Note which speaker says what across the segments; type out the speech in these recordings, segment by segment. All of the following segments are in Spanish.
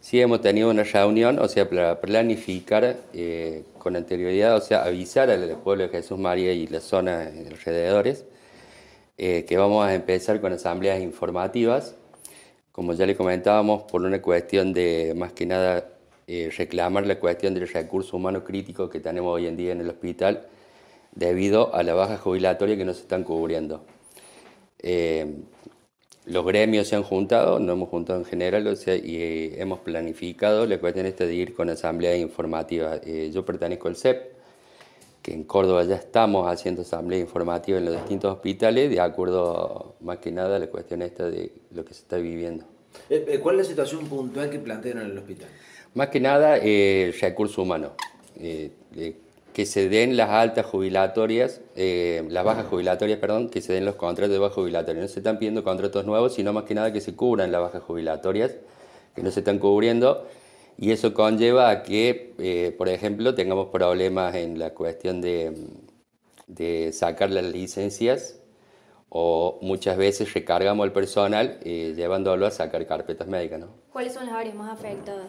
Speaker 1: Sí, hemos tenido una reunión, o sea, para planificar eh, con anterioridad, o sea, avisar al pueblo de Jesús María y las zonas alrededores eh, que vamos a empezar con asambleas informativas, como ya le comentábamos, por una cuestión de, más que nada, eh, reclamar la cuestión del recurso humano crítico que tenemos hoy en día en el hospital debido a la baja jubilatoria que nos están cubriendo los gremios se han juntado, nos hemos juntado en general y eh, hemos planificado la cuestión esta de ir con asamblea informativa. Eh, yo pertenezco al CEP, que en Córdoba ya estamos haciendo asamblea informativa en los distintos hospitales, de acuerdo más que nada a la cuestión esta de lo que se está viviendo. Eh, ¿Cuál es la situación puntual que plantean en el hospital? Más que nada, eh, recursos humano que se den las altas jubilatorias, eh, las bajas jubilatorias, perdón, que se den los contratos de baja jubilatoria. No se están pidiendo contratos nuevos, sino más que nada que se cubran las bajas jubilatorias, que no se están cubriendo. Y eso conlleva a que, eh, por ejemplo, tengamos problemas en la cuestión de, sacar las licencias o muchas veces recargamos al personal eh, llevándolo a sacar carpetas médicas. ¿no? ¿Cuáles son las áreas más afectadas?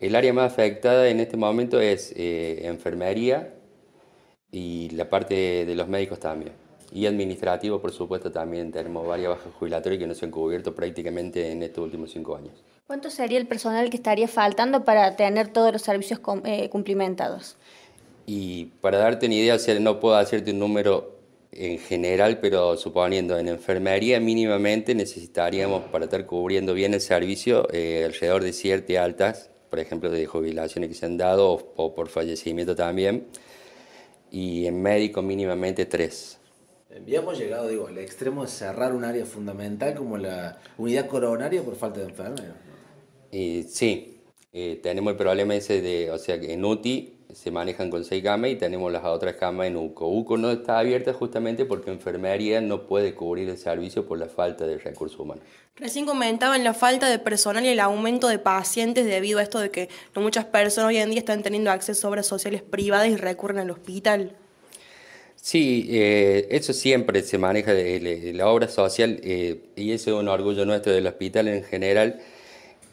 Speaker 1: El área más afectada en este momento es enfermería, y la parte de los médicos también. Y administrativo, por supuesto, también tenemos varias bajas jubilatorias que no se han cubierto prácticamente en estos últimos cinco años. ¿Cuánto sería el personal que estaría faltando para tener todos los servicios eh, cumplimentados? Y para darte una idea, si no puedo hacerte un número en general, pero suponiendo en enfermería mínimamente necesitaríamos para estar cubriendo bien el servicio eh, alrededor de siete altas, por ejemplo, de jubilaciones que se han dado o por fallecimiento también y en médico mínimamente tres. Ya hemos llegado, digo, al extremo de cerrar un área fundamental como la unidad coronaria por falta de enfermeros. Y, sí, eh, tenemos el problema ese de, o sea, que en UTI se manejan con seis camas y tenemos las otras camas en UCO. UCO no está abierta justamente porque enfermería no puede cubrir el servicio por la falta de recursos humanos. Recién comentaban la falta de personal y el aumento de pacientes debido a esto de que no muchas personas hoy en día están teniendo acceso a obras sociales privadas y recurren al hospital. Sí, eh, eso siempre se maneja, de la obra social, eh, y eso es un orgullo nuestro del hospital en general,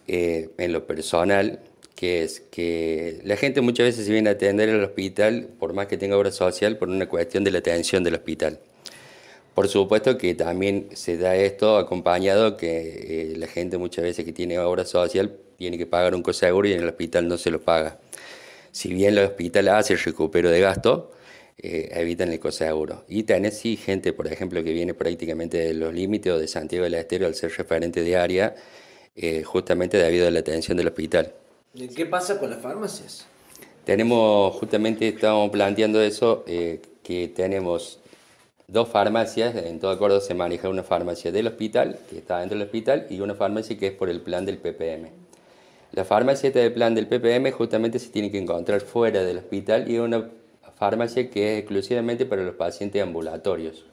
Speaker 1: eh, en lo personal, que es que la gente muchas veces se viene a atender al hospital, por más que tenga obra social, por una cuestión de la atención del hospital. Por supuesto que también se da esto acompañado que eh, la gente muchas veces que tiene obra social tiene que pagar un coseguro y en el hospital no se lo paga. Si bien el hospital hace el recupero de gasto, eh, evitan el coseguro. Y tenés sí gente, por ejemplo, que viene prácticamente de los límites o de Santiago del Estero al ser referente de área, eh, justamente debido a la atención del hospital. ¿Qué pasa con las farmacias? Tenemos, justamente estamos planteando eso, eh, que tenemos dos farmacias, en todo acuerdo se maneja una farmacia del hospital, que está dentro del hospital, y una farmacia que es por el plan del PPM. La farmacia del plan del PPM justamente se tiene que encontrar fuera del hospital y una farmacia que es exclusivamente para los pacientes ambulatorios.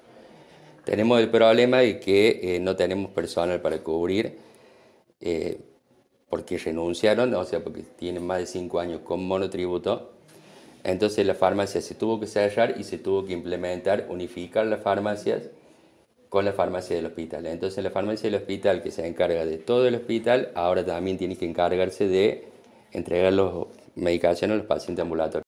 Speaker 1: Tenemos el problema de que eh, no tenemos personal para cubrir. Eh, porque renunciaron, o sea, porque tienen más de cinco años con monotributo. Entonces la farmacia se tuvo que cerrar y se tuvo que implementar, unificar las farmacias con la farmacia del hospital. Entonces la farmacia del hospital que se encarga de todo el hospital, ahora también tiene que encargarse de entregar los medicaciones a los pacientes ambulatorios.